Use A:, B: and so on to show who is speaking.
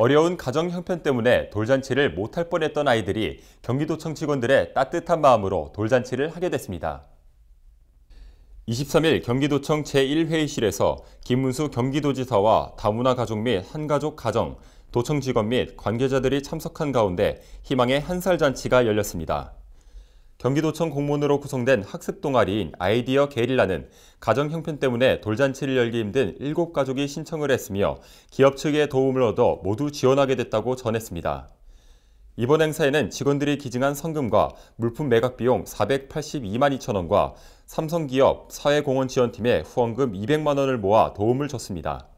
A: 어려운 가정 형편 때문에 돌잔치를 못할 뻔했던 아이들이 경기도청 직원들의 따뜻한 마음으로 돌잔치를 하게 됐습니다. 23일 경기도청 제1회의실에서 김문수 경기도지사와 다문화 가족 및 한가족 가정, 도청 직원 및 관계자들이 참석한 가운데 희망의 한살 잔치가 열렸습니다. 경기도청 공문으로 구성된 학습 동아리인 아이디어 게릴라는 가정 형편 때문에 돌잔치를 열기 힘든 7가족이 신청을 했으며 기업 측의 도움을 얻어 모두 지원하게 됐다고 전했습니다. 이번 행사에는 직원들이 기증한 성금과 물품 매각 비용 482만 2천 원과 삼성기업 사회공헌지원팀의 후원금 200만 원을 모아 도움을 줬습니다.